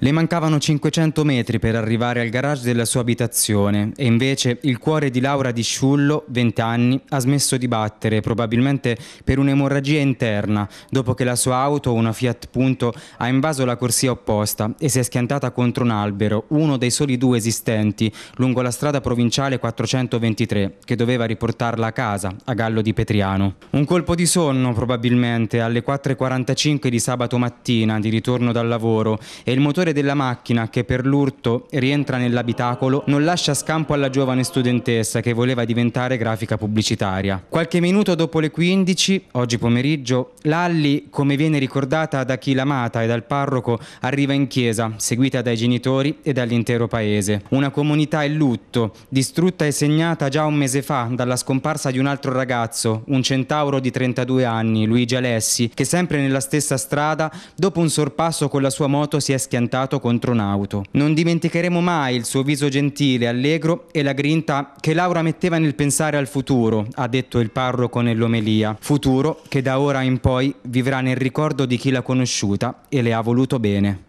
Le mancavano 500 metri per arrivare al garage della sua abitazione e invece il cuore di Laura Di Sciullo, 20 anni, ha smesso di battere, probabilmente per un'emorragia interna, dopo che la sua auto, una Fiat Punto, ha invaso la corsia opposta e si è schiantata contro un albero, uno dei soli due esistenti, lungo la strada provinciale 423, che doveva riportarla a casa, a Gallo di Petriano. Un colpo di sonno, probabilmente, alle 4.45 di sabato mattina, di ritorno dal lavoro, e il motore conduttore della macchina, che per l'urto rientra nell'abitacolo, non lascia scampo alla giovane studentessa che voleva diventare grafica pubblicitaria. Qualche minuto dopo le 15, oggi pomeriggio, Lalli, come viene ricordata da chi l'amata e dal parroco, arriva in chiesa, seguita dai genitori e dall'intero paese. Una comunità in lutto, distrutta e segnata già un mese fa dalla scomparsa di un altro ragazzo, un centauro di 32 anni, Luigi Alessi, che sempre nella stessa strada, dopo un sorpasso con la sua moto si è schiantato scattato contro un'auto. Non dimenticheremo mai il suo viso gentile, allegro e la grinta che Laura metteva nel pensare al futuro, ha detto il parroco nell'omelia. Futuro che da ora in poi vivrà nel ricordo di chi l'ha conosciuta e le ha voluto bene.